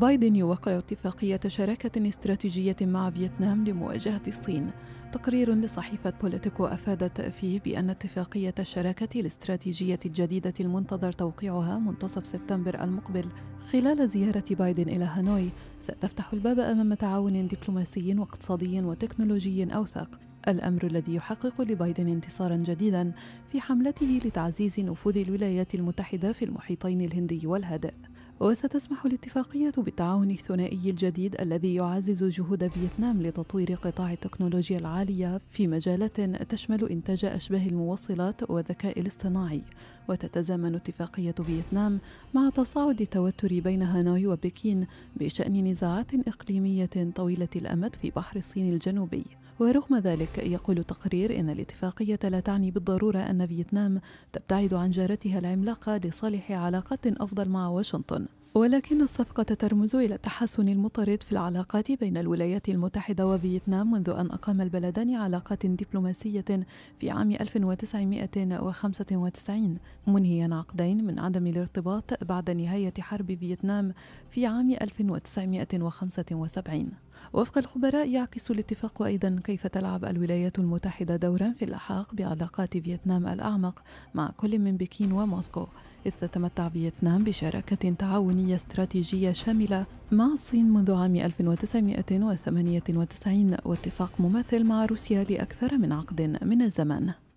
بايدن يوقع اتفاقية شراكة استراتيجية مع فيتنام لمواجهة الصين تقرير لصحيفة بوليتيكو أفادت فيه بأن اتفاقية الشراكة الاستراتيجية الجديدة المنتظر توقيعها منتصف سبتمبر المقبل خلال زيارة بايدن إلى هانوي ستفتح الباب أمام تعاون دبلوماسي واقتصادي وتكنولوجي أوثق الأمر الذي يحقق لبايدن انتصارا جديدا في حملته لتعزيز نفوذ الولايات المتحدة في المحيطين الهندي والهادئ وستسمح الاتفاقية بالتعاون الثنائي الجديد الذي يعزز جهود فيتنام لتطوير قطاع التكنولوجيا العالية في مجالات تشمل إنتاج أشباه الموصلات والذكاء الاصطناعي وتتزامن اتفاقية فيتنام مع تصاعد التوتر بين هانوي وبكين بشأن نزاعات إقليمية طويلة الأمد في بحر الصين الجنوبي ورغم ذلك يقول التقرير إن الاتفاقية لا تعني بالضرورة أن فيتنام تبتعد عن جارتها العملاقة لصالح علاقات أفضل مع واشنطن ولكن الصفقة ترمز إلى التحسن المطرد في العلاقات بين الولايات المتحدة وفيتنام منذ أن أقام البلدان علاقات دبلوماسية في عام 1995 منهيا عقدين من عدم الارتباط بعد نهاية حرب فيتنام في عام 1975 وفق الخبراء يعكس الاتفاق أيضا كيف تلعب الولايات المتحدة دورا في اللحاق بعلاقات فيتنام الأعمق مع كل من بكين وموسكو إذ تتمتع فيتنام بشراكة تعاونية استراتيجية شاملة مع الصين منذ عام 1998 واتفاق مماثل مع روسيا لأكثر من عقد من الزمن